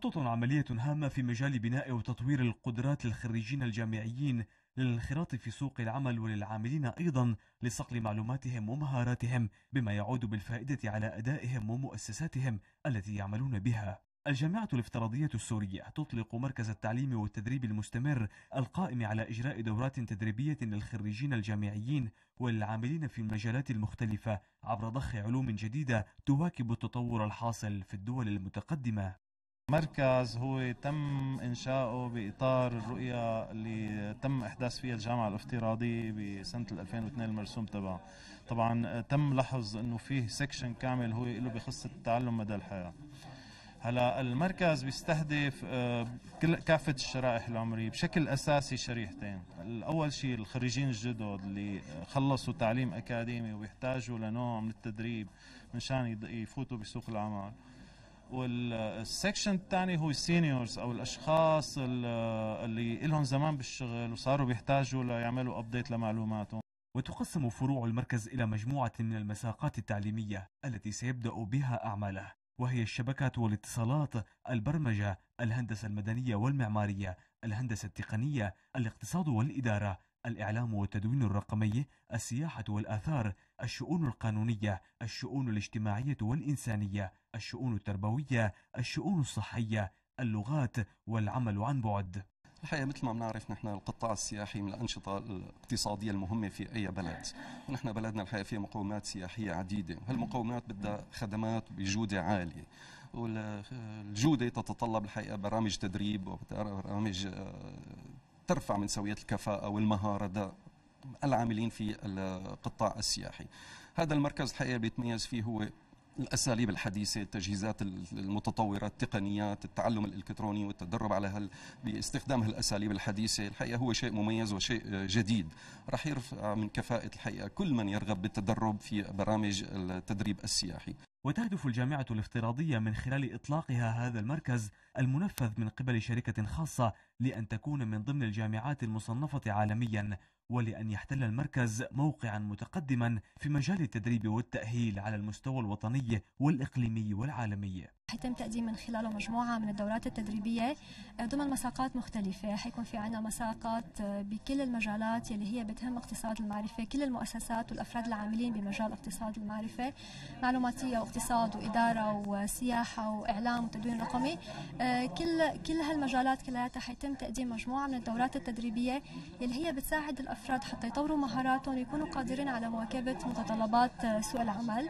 تخطط عملية هامة في مجال بناء وتطوير القدرات للخريجين الجامعيين للانخراط في سوق العمل وللعاملين أيضا لصقل معلوماتهم ومهاراتهم بما يعود بالفائدة على أدائهم ومؤسساتهم التي يعملون بها الجامعة الافتراضية السورية تطلق مركز التعليم والتدريب المستمر القائم على إجراء دورات تدريبية للخريجين الجامعيين والعاملين في المجالات المختلفة عبر ضخ علوم جديدة تواكب التطور الحاصل في الدول المتقدمة مركز هو تم انشاؤه باطار الرؤيه اللي تم احداث فيها الجامعه الافتراضيه بسنه 2002 المرسوم تبعها طبعا تم لحظ انه فيه سكشن كامل هو له بخص التعلم مدى الحياه هلا المركز بيستهدف آه، كل كافه الشرائح العمريه بشكل اساسي شريحتين الاول شيء الخريجين الجدد اللي خلصوا تعليم اكاديمي وبيحتاجوا لنوع من التدريب مشان يفوتوا بسوق العمل والسكشن الثاني هو السينيورز او الاشخاص اللي لهم زمان بالشغل وصاروا بيحتاجوا ليعملوا ابديت لمعلوماتهم وتقسم فروع المركز الى مجموعه من المساقات التعليميه التي سيبدا بها اعماله وهي الشبكات والاتصالات البرمجه الهندسه المدنيه والمعماريه الهندسه التقنيه الاقتصاد والاداره الإعلام والتدوين الرقمي، السياحة والآثار، الشؤون القانونية، الشؤون الاجتماعية والإنسانية، الشؤون التربوية، الشؤون الصحية، اللغات والعمل عن بعد. الحقيقة مثل ما بنعرف نحن القطاع السياحي من الأنشطة الاقتصادية المهمة في أي بلد ونحن بلدنا الحقيقة فيها مقومات سياحية عديدة وهالمقومات بدها خدمات بجودة عالية والجودة تتطلب الحقيقة برامج تدريب وبرامج آه، ترفع من سويه الكفاءه والمهاره العاملين في القطاع السياحي هذا المركز الحقيقه بيتميز فيه هو الاساليب الحديثه التجهيزات المتطوره التقنيات التعلم الالكتروني والتدرب على هال باستخدام هالاساليب الحديثه الحقيقه هو شيء مميز وشيء جديد رح يرفع من كفاءه الحقيقه كل من يرغب بالتدرب في برامج التدريب السياحي وتهدف الجامعة الافتراضية من خلال إطلاقها هذا المركز المنفذ من قبل شركة خاصة لأن تكون من ضمن الجامعات المصنفة عالميا ولأن يحتل المركز موقعا متقدما في مجال التدريب والتأهيل على المستوى الوطني والإقليمي والعالمي حيتم تقديم من خلاله مجموعة من الدورات التدريبية آه، ضمن مساقات مختلفة حيكون في عنا مساقات آه، بكل المجالات يلي هي بتهم اقتصاد المعرفة كل المؤسسات والأفراد العاملين بمجال اقتصاد المعرفة معلوماتية واقتصاد وإدارة وسياحة وإعلام وتدوين رقمي آه، كل كل هالمجالات كلها حيتم تقديم مجموعة من الدورات التدريبية يلي هي بتساعد الأفراد الأفراد حتى يطوروا مهاراتهم ويكونوا قادرين على مواكبة متطلبات سوق العمل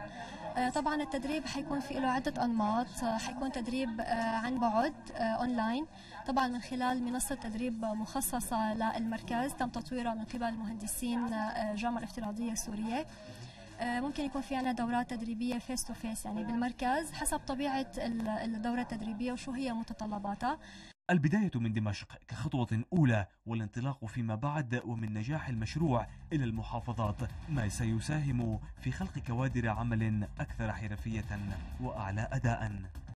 آه، طبعا التدريب حيكون في له عدة أنماط آه، حيكون تدريب آه، عن بعد أونلاين طبعا من خلال منصة تدريب مخصصة للمركز تم تطويرها من قبل مهندسين الجامعة الافتراضية السورية آه، ممكن يكون في عنا دورات تدريبيه فيس تو فيس يعني بالمركز حسب طبيعه الدوره التدريبيه وشو هي متطلباتها البداية من دمشق كخطوة أولى والانطلاق فيما بعد ومن نجاح المشروع إلى المحافظات ما سيساهم في خلق كوادر عمل أكثر حرفية وأعلى أداءً